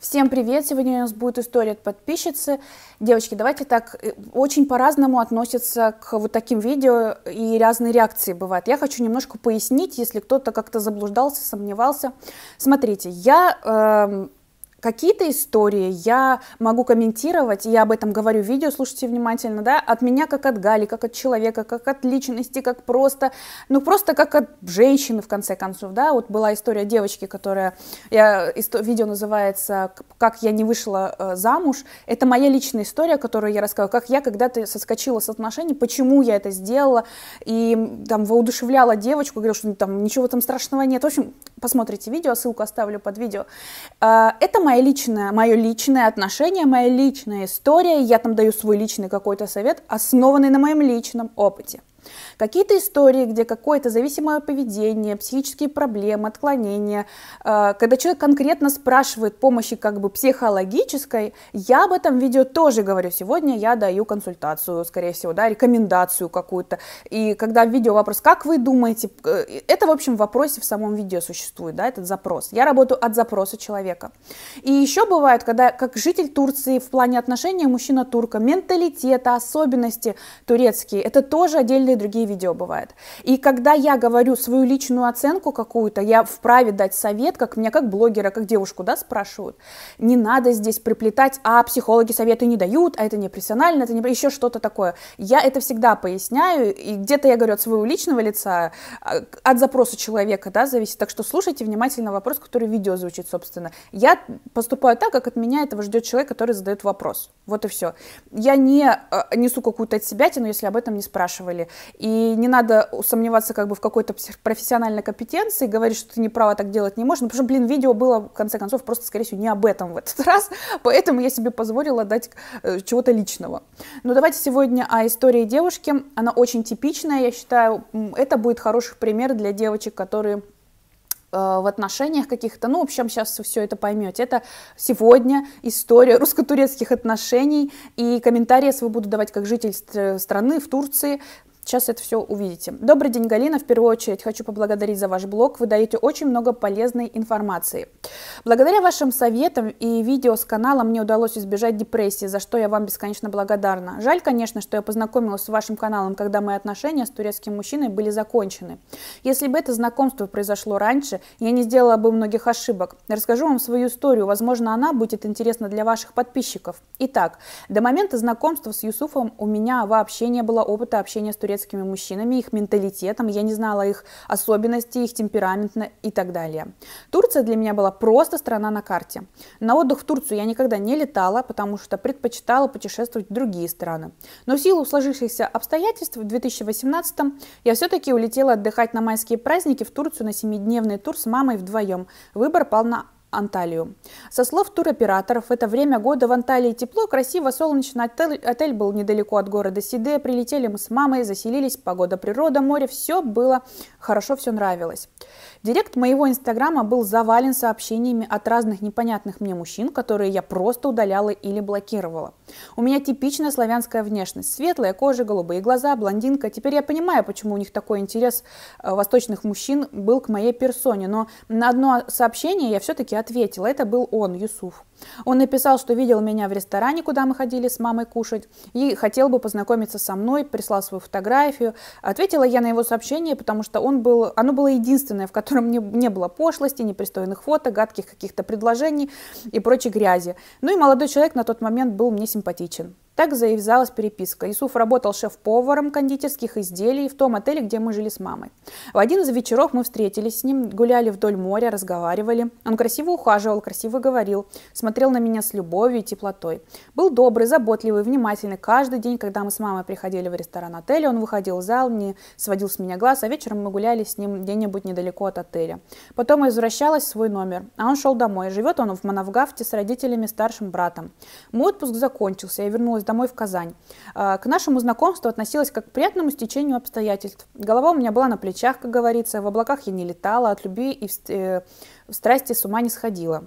Всем привет! Сегодня у нас будет история от подписчицы. Девочки, давайте так, э, очень по-разному относятся к вот таким видео э, и разные реакции бывают. Я хочу немножко пояснить, если кто-то как-то заблуждался, сомневался. Смотрите, я... Э Какие-то истории я могу комментировать, я об этом говорю в видео, слушайте внимательно, да, от меня как от Гали, как от человека, как от личности, как просто, ну просто как от женщины в конце концов, да, вот была история девочки, которая, я, видео называется «Как я не вышла э, замуж», это моя личная история, которую я рассказываю, как я когда-то соскочила с отношений, почему я это сделала, и там воодушевляла девочку, говорила, что ну, там ничего там страшного нет, в общем, посмотрите видео, ссылку оставлю под видео. А, это моя Мое личное, мое личное отношение, моя личная история, я там даю свой личный какой-то совет, основанный на моем личном опыте. Какие-то истории, где какое-то зависимое поведение, психические проблемы, отклонения, э, когда человек конкретно спрашивает помощи как бы психологической, я об этом видео тоже говорю. Сегодня я даю консультацию, скорее всего, да, рекомендацию какую-то. И когда в видео вопрос, как вы думаете, э, это, в общем, в вопросе в самом видео существует, да, этот запрос. Я работаю от запроса человека. И еще бывает, когда как житель Турции в плане отношений мужчина-турка, менталитета, особенности турецкие, это тоже отдельный отдельные другие видео бывают. И когда я говорю свою личную оценку какую-то, я вправе дать совет, как меня как блогера, как девушку, да, спрашивают. Не надо здесь приплетать, а психологи советы не дают, а это не профессионально, это не еще что-то такое. Я это всегда поясняю, и где-то я говорю от своего личного лица, а, от запроса человека, да, зависит. Так что слушайте внимательно вопрос, который в видео звучит, собственно. Я поступаю так, как от меня этого ждет человек, который задает вопрос. Вот и все. Я не э, несу какую-то от себя, отсебятину, если об этом не спрашивали и не надо сомневаться как бы в какой-то профессиональной компетенции, говорить, что ты не права, так делать не можешь, ну, потому что, блин, видео было, в конце концов, просто, скорее всего, не об этом в этот раз, поэтому я себе позволила дать э, чего-то личного. Но давайте сегодня о истории девушки, она очень типичная, я считаю, это будет хороший пример для девочек, которые э, в отношениях каких-то, ну, в общем, сейчас вы все это поймете. Это сегодня история русско-турецких отношений, и комментарии я свои буду давать как житель страны в Турции, Сейчас это все увидите. Добрый день, Галина. В первую очередь хочу поблагодарить за ваш блог. Вы даете очень много полезной информации. Благодаря вашим советам и видео с канала мне удалось избежать депрессии, за что я вам бесконечно благодарна. Жаль, конечно, что я познакомилась с вашим каналом, когда мои отношения с турецким мужчиной были закончены. Если бы это знакомство произошло раньше, я не сделала бы многих ошибок. Расскажу вам свою историю. Возможно, она будет интересна для ваших подписчиков. Итак, до момента знакомства с Юсуфом у меня вообще не было опыта общения с турецким турецкими мужчинами, их менталитетом, я не знала их особенностей, их темперамента и так далее. Турция для меня была просто страна на карте. На отдых в Турцию я никогда не летала, потому что предпочитала путешествовать в другие страны. Но в силу сложившихся обстоятельств в 2018 я все-таки улетела отдыхать на майские праздники в Турцию на семидневный тур с мамой вдвоем. Выбор пал на Анталию. Со слов туроператоров, в это время года в Анталии тепло, красиво, солнечно. Отель, отель был недалеко от города Сиде. Прилетели мы с мамой, заселились, погода, природа, море. Все было хорошо, все нравилось. Директ моего инстаграма был завален сообщениями от разных непонятных мне мужчин, которые я просто удаляла или блокировала. У меня типичная славянская внешность. Светлая кожа, голубые глаза, блондинка. Теперь я понимаю, почему у них такой интерес э, восточных мужчин был к моей персоне. Но на одно сообщение я все-таки ответила, это был он, Юсуф. Он написал, что видел меня в ресторане, куда мы ходили с мамой кушать, и хотел бы познакомиться со мной, прислал свою фотографию. Ответила я на его сообщение, потому что он был, оно было единственное, в котором не, не было пошлости, непристойных фото, гадких каких-то предложений и прочей грязи. Ну и молодой человек на тот момент был мне симпатичен. Так завязалась переписка. Исуф работал шеф-поваром кондитерских изделий в том отеле, где мы жили с мамой. В один из вечеров мы встретились с ним, гуляли вдоль моря, разговаривали. Он красиво ухаживал, красиво говорил, смотрел на меня с любовью и теплотой. Был добрый, заботливый, внимательный. Каждый день, когда мы с мамой приходили в ресторан отеля, он выходил в зал, не сводил с меня глаз, а вечером мы гуляли с ним где-нибудь недалеко от отеля. Потом я возвращалась в свой номер, а он шел домой. Живет он в Манавгафте с родителями, старшим братом. Мой отпуск закончился, я вернулась домой в Казань. А, к нашему знакомству относилась как к приятному стечению обстоятельств. Голова у меня была на плечах, как говорится, в облаках я не летала, от любви и э, в страсти с ума не сходила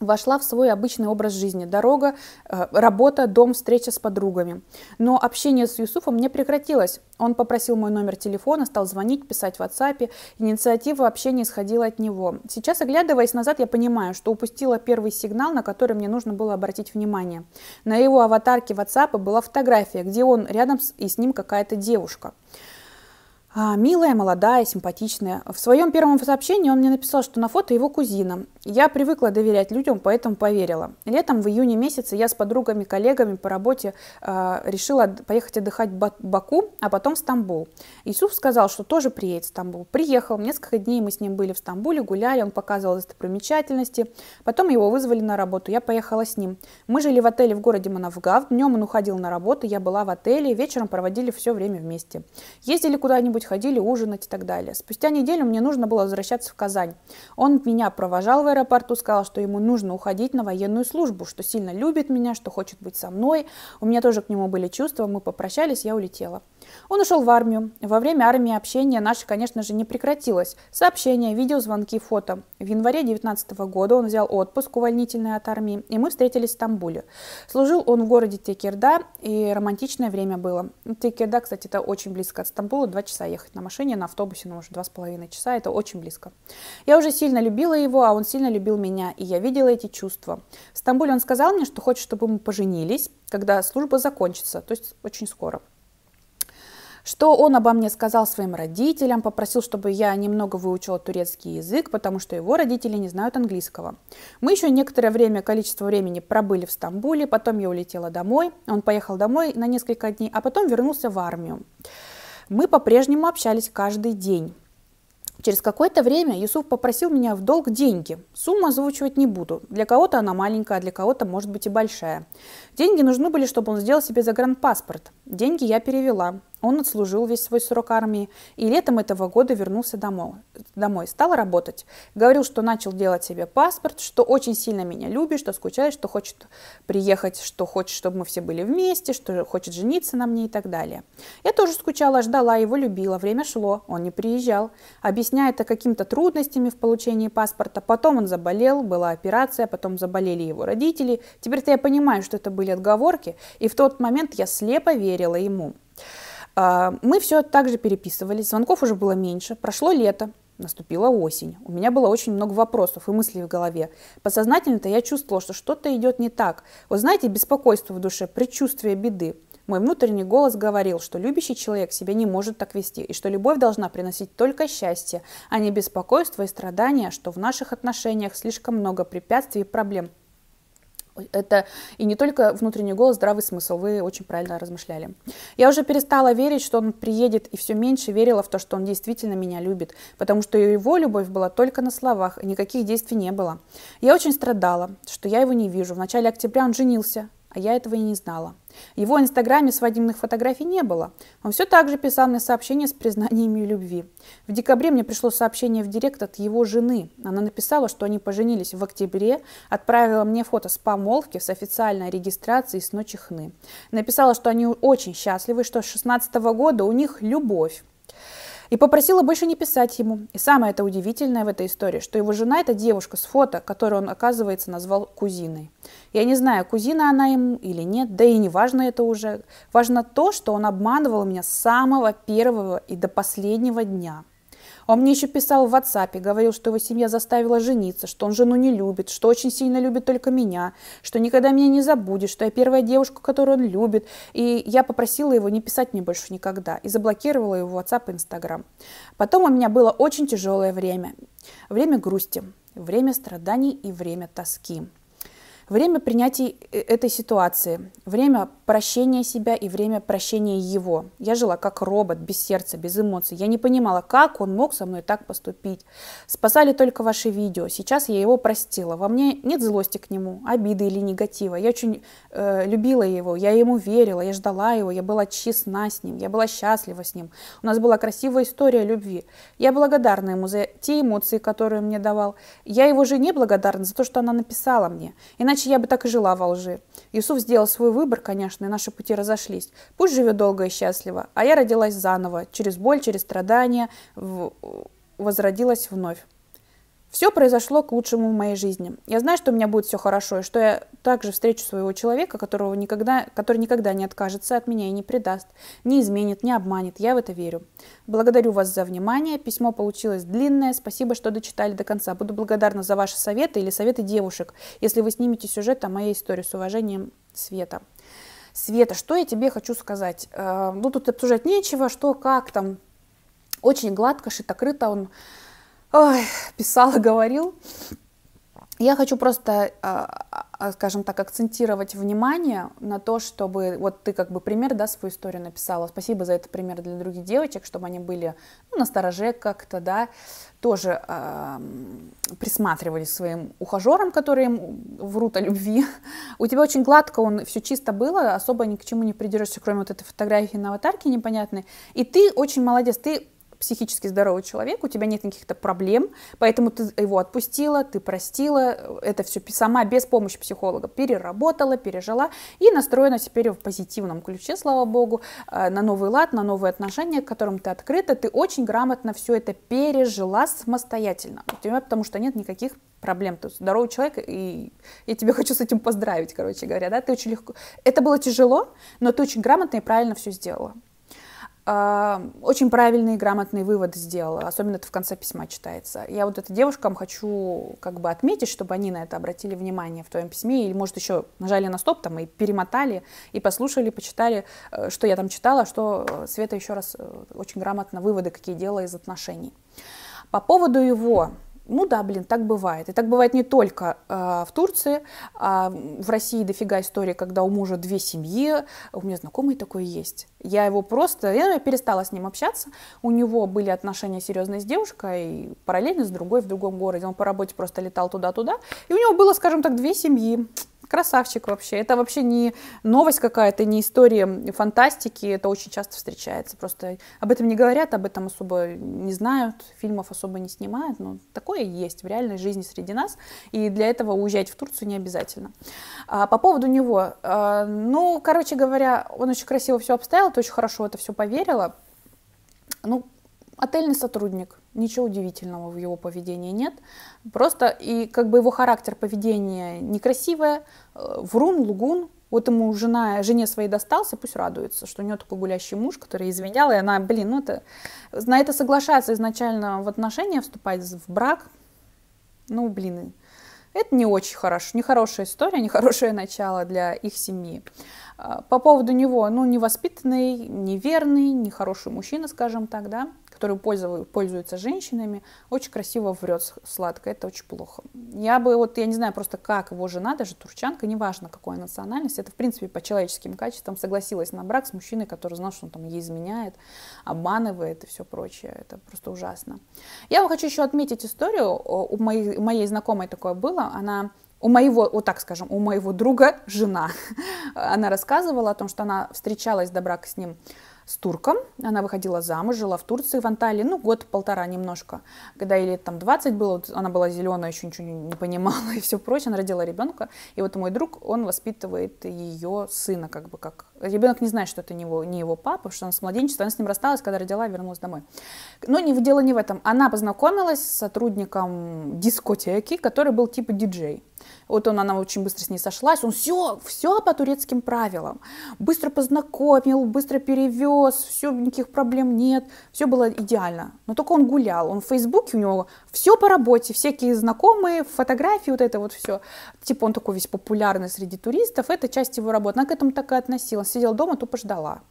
вошла в свой обычный образ жизни. Дорога, э, работа, дом, встреча с подругами. Но общение с Юсуфом не прекратилось. Он попросил мой номер телефона, стал звонить, писать в WhatsApp. Инициатива общения исходила от него. Сейчас, оглядываясь назад, я понимаю, что упустила первый сигнал, на который мне нужно было обратить внимание. На его аватарке WhatsApp была фотография, где он рядом с, и с ним какая-то девушка. А, милая, молодая, симпатичная. В своем первом сообщении он мне написал, что на фото его кузина. Я привыкла доверять людям, поэтому поверила. Летом, в июне месяце, я с подругами, коллегами по работе э, решила поехать отдыхать в Баку, а потом в Стамбул. Исуф сказал, что тоже приедет в Стамбул. Приехал, несколько дней мы с ним были в Стамбуле, гуляли, он показывал достопримечательности. Потом его вызвали на работу, я поехала с ним. Мы жили в отеле в городе Манавгав, днем он уходил на работу, я была в отеле, вечером проводили все время вместе. Ездили куда-нибудь ходили ужинать и так далее. Спустя неделю мне нужно было возвращаться в Казань. Он меня провожал в аэропорту, сказал, что ему нужно уходить на военную службу, что сильно любит меня, что хочет быть со мной. У меня тоже к нему были чувства, мы попрощались, я улетела. Он ушел в армию. Во время армии общение наше, конечно же, не прекратилось. Сообщения, видеозвонки, фото. В январе 2019 года он взял отпуск увольнительный от армии, и мы встретились в Стамбуле. Служил он в городе Текерда, и романтичное время было. Текерда, кстати, это очень близко от Стамбула, два часа ехать доехать на машине, на автобусе, ну, уже два с половиной часа, это очень близко. Я уже сильно любила его, а он сильно любил меня, и я видела эти чувства. В Стамбуле он сказал мне, что хочет, чтобы мы поженились, когда служба закончится, то есть очень скоро. Что он обо мне сказал своим родителям, попросил, чтобы я немного выучила турецкий язык, потому что его родители не знают английского. Мы еще некоторое время, количество времени пробыли в Стамбуле, потом я улетела домой, он поехал домой на несколько дней, а потом вернулся в армию. Мы по-прежнему общались каждый день. Через какое-то время Юсуф попросил меня в долг деньги. Сумму озвучивать не буду. Для кого-то она маленькая, а для кого-то, может быть, и большая. Деньги нужны были, чтобы он сделал себе загранпаспорт. Деньги я перевела. Он отслужил весь свой срок армии и летом этого года вернулся домой, домой, стал работать. Говорил, что начал делать себе паспорт, что очень сильно меня любит, что скучает, что хочет приехать, что хочет, чтобы мы все были вместе, что хочет жениться на мне и так далее. Я тоже скучала, ждала, его любила. Время шло, он не приезжал. Объясняя это какими-то трудностями в получении паспорта. Потом он заболел, была операция, потом заболели его родители. Теперь-то я понимаю, что это были отговорки, и в тот момент я слепо верила ему. А, мы все также переписывались, звонков уже было меньше, прошло лето, наступила осень. У меня было очень много вопросов и мыслей в голове. Подсознательно-то я чувствовала, что что-то идет не так. Вы знаете, беспокойство в душе, предчувствие беды. Мой внутренний голос говорил, что любящий человек себя не может так вести, и что любовь должна приносить только счастье, а не беспокойство и страдания, что в наших отношениях слишком много препятствий и проблем. Это и не только внутренний голос, здравый смысл. Вы очень правильно размышляли. Я уже перестала верить, что он приедет, и все меньше верила в то, что он действительно меня любит, потому что его любовь была только на словах, и никаких действий не было. Я очень страдала, что я его не вижу. В начале октября он женился, а я этого и не знала. Его в Инстаграме свадебных фотографий не было. Он все так же писал мне сообщения с признаниями любви. В декабре мне пришло сообщение в директ от его жены. Она написала, что они поженились в октябре, отправила мне фото с помолвки, с официальной регистрации, с ночи хны. Написала, что они очень счастливы, что с 16 -го года у них любовь. И попросила больше не писать ему. И самое это удивительное в этой истории, что его жена – это девушка с фото, которую он, оказывается, назвал кузиной. Я не знаю, кузина она ему или нет, да и не важно это уже. Важно то, что он обманывал меня с самого первого и до последнего дня – он мне еще писал в WhatsApp, и говорил, что его семья заставила жениться, что он жену не любит, что очень сильно любит только меня, что никогда меня не забудет, что я первая девушка, которую он любит. И я попросила его не писать мне больше никогда и заблокировала его WhatsApp и Instagram. Потом у меня было очень тяжелое время. Время грусти, время страданий и время тоски. Время принятия э, этой ситуации, время прощения себя и время прощения его. Я жила как робот, без сердца, без эмоций. Я не понимала, как он мог со мной так поступить. Спасали только ваши видео. Сейчас я его простила. Во мне нет злости к нему, обиды или негатива. Я очень э, любила его, я ему верила, я ждала его, я была честна с ним, я была счастлива с ним. У нас была красивая история любви. Я благодарна ему за те эмоции, которые он мне давал. Я его жене благодарна за то, что она написала мне. Иначе Иначе я бы так и жила во лжи. Юсуф сделал свой выбор, конечно, и наши пути разошлись. Пусть живет долго и счастливо, а я родилась заново, через боль, через страдания, в... возродилась вновь. Все произошло к лучшему в моей жизни. Я знаю, что у меня будет все хорошо, и что я также встречу своего человека, которого никогда, который никогда не откажется от меня и не предаст, не изменит, не обманет. Я в это верю. Благодарю вас за внимание. Письмо получилось длинное. Спасибо, что дочитали до конца. Буду благодарна за ваши советы или советы девушек, если вы снимете сюжет о моей истории. С уважением, Света. Света, что я тебе хочу сказать? Э, ну, тут обсуждать нечего, что, как там. Очень гладко, шито-крыто он Ой, писал говорил. Я хочу просто, а, а, а, скажем так, акцентировать внимание на то, чтобы вот ты как бы пример, да, свою историю написала. Спасибо за этот пример для других девочек, чтобы они были ну, на стороже как-то, да, тоже э, присматривались своим ухажерам, которые им врут о любви. У тебя очень гладко, он все чисто было, особо ни к чему не придерешься, кроме вот этой фотографии на аватарке непонятной. И ты очень молодец, ты психически здоровый человек, у тебя нет никаких то проблем, поэтому ты его отпустила, ты простила, это все сама без помощи психолога переработала, пережила и настроена теперь в позитивном ключе, слава богу, э, на новый лад, на новые отношения, к которым ты открыта, ты очень грамотно все это пережила самостоятельно, у тебя, потому что нет никаких проблем, то есть здоровый человек, и я тебя хочу с этим поздравить, короче говоря, да, ты очень легко, это было тяжело, но ты очень грамотно и правильно все сделала. А, очень правильный и грамотный вывод сделала, особенно это в конце письма читается. Я вот это девушкам хочу как бы отметить, чтобы они на это обратили внимание в твоем письме, или, может, еще нажали на стоп там и перемотали, и послушали, почитали, э, что я там читала, что э, Света еще раз э, очень грамотно выводы какие делала из отношений. По поводу его ну да, блин, так бывает. И так бывает не только э, в Турции, а в России дофига истории, когда у мужа две семьи. У меня знакомый такой есть. Я его просто, я перестала с ним общаться. У него были отношения серьезные с девушкой, параллельно с другой в другом городе. Он по работе просто летал туда-туда. И у него было, скажем так, две семьи. Красавчик вообще. Это вообще не новость какая-то, не история фантастики. Это очень часто встречается. Просто об этом не говорят, об этом особо не знают, фильмов особо не снимают. Но такое есть в реальной жизни среди нас. И для этого уезжать в Турцию не обязательно. А, по поводу него. А, ну, короче говоря, он очень красиво все обставил, ты очень хорошо это все поверила. Ну, Отельный сотрудник, ничего удивительного в его поведении нет. Просто и как бы его характер поведения некрасивое. Э, врун, лугун, вот ему жена, жене своей достался, пусть радуется, что у нее такой гулящий муж, который извинял, и она, блин, ну это, на это соглашается изначально в отношения вступать в брак, ну, блин, это не очень хорошо, нехорошая история, нехорошее начало для их семьи. А, по поводу него, ну, невоспитанный, неверный, нехороший мужчина, скажем так, да, которые пользуются женщинами, очень красиво врет сладко, это очень плохо. Я бы, вот я не знаю просто, как его жена, даже турчанка, неважно, какой национальность, это, в принципе, по человеческим качествам согласилась на брак с мужчиной, который знал, что он там ей изменяет, обманывает и все прочее. Это просто ужасно. Я вам хочу еще отметить историю, у моей, моей знакомой такое было, она у моего, вот так скажем, у моего друга жена. Она рассказывала о том, что она встречалась до брака с ним с турком. Она выходила замуж, жила в Турции, в Анталии, ну, год-полтора немножко. Когда ей лет там 20 было, она была зеленая, еще ничего не понимала и все прочее, она родила ребенка. И вот мой друг, он воспитывает ее сына, как бы как... Ребенок не знает, что это не его, не его папа, потому что он с младенчества, она с ним рассталась, когда родила, вернулась домой. Но не, дело не в этом. Она познакомилась с сотрудником дискотеки, который был типа диджей. Вот он, она очень быстро с ней сошлась, он все, все по турецким правилам. Быстро познакомил, быстро перевез, все, никаких проблем нет, все было идеально. Но только он гулял, он в Фейсбуке, у него все по работе, всякие знакомые, фотографии, вот это вот все. Типа он такой весь популярный среди туристов, это часть его работы. Она к этому так и относилась, сидела дома, тупо ждала.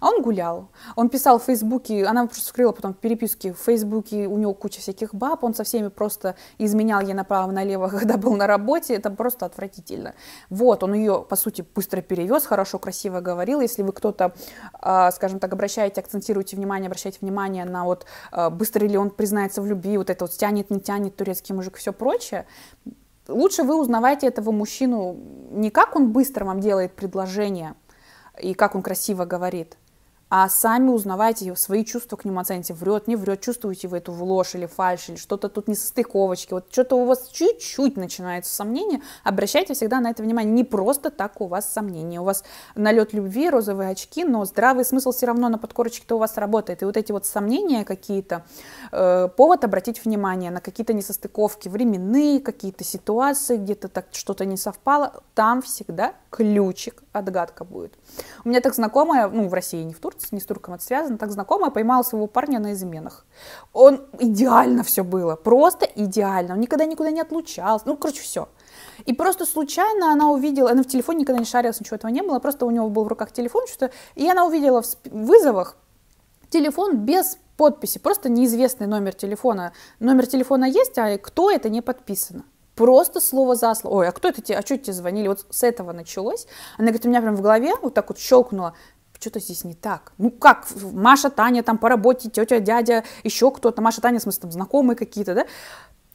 А он гулял. Он писал в Фейсбуке, она просто скрыла потом в переписке в Фейсбуке, у него куча всяких баб, он со всеми просто изменял ей направо-налево, когда был на работе, это просто отвратительно. Вот, он ее, по сути, быстро перевез, хорошо, красиво говорил. Если вы кто-то, а, скажем так, обращаете, акцентируете внимание, обращаете внимание на вот а, быстро ли он признается в любви, вот это вот тянет, не тянет турецкий мужик, все прочее, лучше вы узнавайте этого мужчину не как он быстро вам делает предложение – и как он красиво говорит. А сами узнавайте свои чувства к нему, оцените, врет, не врет, чувствуете вы эту ложь или фальшь, или что-то тут не состыковочки, вот что-то у вас чуть-чуть начинается сомнение, обращайте всегда на это внимание, не просто так у вас сомнения, у вас налет любви, розовые очки, но здравый смысл все равно на подкорочке-то у вас работает, и вот эти вот сомнения какие-то, э, повод обратить внимание на какие-то несостыковки временные, какие-то ситуации, где-то так что-то не совпало, там всегда ключик отгадка будет. У меня так знакомая, ну, в России, не в Турции, не с турком это связано, так знакомая поймала своего парня на изменах. Он идеально все было, просто идеально. Он никогда никуда не отлучался, ну, короче, все. И просто случайно она увидела, она в телефоне никогда не шарилась, ничего этого не было, просто у него был в руках телефон, что-то, и она увидела в вызовах телефон без подписи, просто неизвестный номер телефона. Номер телефона есть, а кто это не подписано. Просто слово за слово. Ой, а кто это тебе? А что тебе звонили? Вот с этого началось. Она говорит, у меня прям в голове вот так вот щелкнуло. Что-то здесь не так. Ну как, Маша, Таня там по работе, тетя, дядя, еще кто-то. Маша, Таня, в смысле, там знакомые какие-то, да?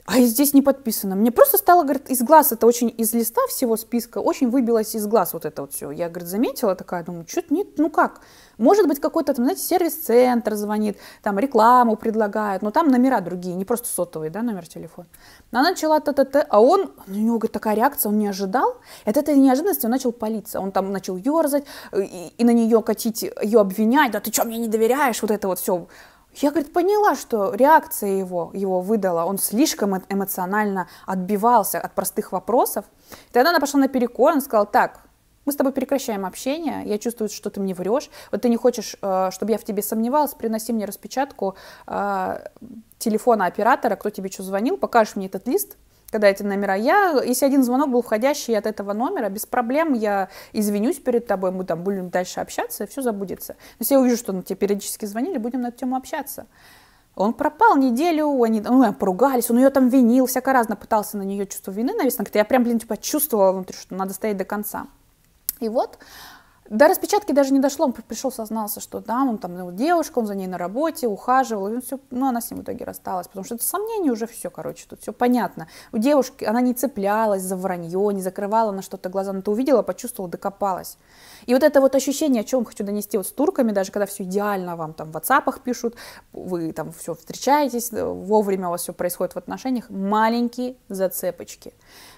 а здесь не подписано. Мне просто стало, говорит, из глаз, это очень из листа всего списка, очень выбилось из глаз вот это вот все. Я, говорит, заметила такая, думаю, что-то нет, ну как? Может быть, какой-то там, знаете, сервис-центр звонит, там рекламу предлагает, но там номера другие, не просто сотовый, да, номер телефона. Она начала т т т а он, у него, говорит, такая реакция, он не ожидал. От этой неожиданности он начал палиться, он там начал ерзать э, и, и на нее катить, ее обвинять, да ты что, мне не доверяешь, вот это вот все. Я, говорит, поняла, что реакция его, его выдала, он слишком эмоционально отбивался от простых вопросов. И тогда она пошла на перекор, она сказала, так, мы с тобой прекращаем общение, я чувствую, что ты мне врешь, вот ты не хочешь, э, чтобы я в тебе сомневалась, приноси мне распечатку э, телефона оператора, кто тебе что звонил, покажешь мне этот лист, когда эти номера. Я, если один звонок был входящий от этого номера, без проблем я извинюсь перед тобой, мы там будем дальше общаться, все забудется. Но Если я увижу, что тебе периодически звонили, будем на эту тему общаться. Он пропал неделю, они ну, поругались, он ее там винил, всяко-разно пытался на нее чувство вины навесить. Я прям, блин, типа чувствовала внутри, что надо стоять до конца. И вот до распечатки даже не дошло, он пришел, сознался, что да, он там ну, девушка, он за ней на работе, ухаживал, и все, ну, она с ним в итоге рассталась, потому что это сомнение уже все, короче, тут все понятно. У девушки, она не цеплялась за вранье, не закрывала на что-то глаза, она это увидела, почувствовала, докопалась. И вот это вот ощущение, о чем хочу донести вот с турками, даже когда все идеально вам там в WhatsApp пишут, вы там все встречаетесь, э, вовремя у вас все происходит в отношениях, маленькие зацепочки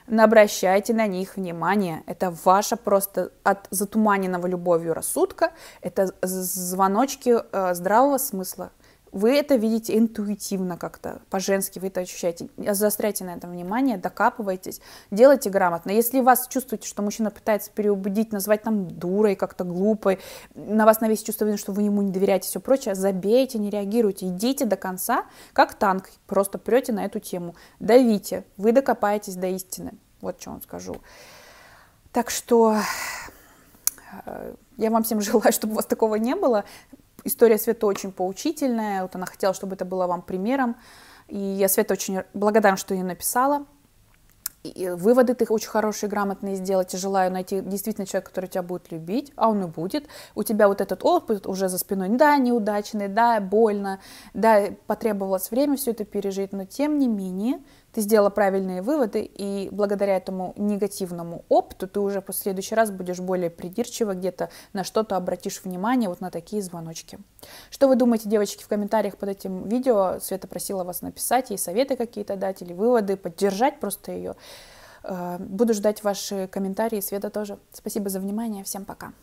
обращайте на них внимание. Это ваша просто от затуманенного любовью рассудка, это звоночки э, здравого смысла. Вы это видите интуитивно как-то, по-женски вы это ощущаете. Заостряйте на этом внимание, докапывайтесь, делайте грамотно. Если вас чувствуете, что мужчина пытается переубедить, назвать там дурой, как-то глупой, на вас навесит чувство вины, что вы ему не доверяете, все прочее, забейте, не реагируйте, идите до конца, как танк, просто прете на эту тему, давите, вы докопаетесь до истины. Вот что вам скажу. Так что э, я вам всем желаю, чтобы у вас такого не было. История Светы очень поучительная. Вот она хотела, чтобы это было вам примером. И я Света очень благодарна, что ее написала. И выводы ты очень хорошие, грамотные сделать. И желаю найти действительно человека, который тебя будет любить, а он и будет. У тебя вот этот опыт уже за спиной. Да, неудачный, да, больно, да, потребовалось время все это пережить, но тем не менее ты сделала правильные выводы, и благодаря этому негативному опыту ты уже в следующий раз будешь более придирчиво где-то на что-то обратишь внимание, вот на такие звоночки. Что вы думаете, девочки, в комментариях под этим видео? Света просила вас написать, ей советы какие-то дать или выводы, поддержать просто ее. Э, буду ждать ваши комментарии, Света тоже. Спасибо за внимание, всем пока.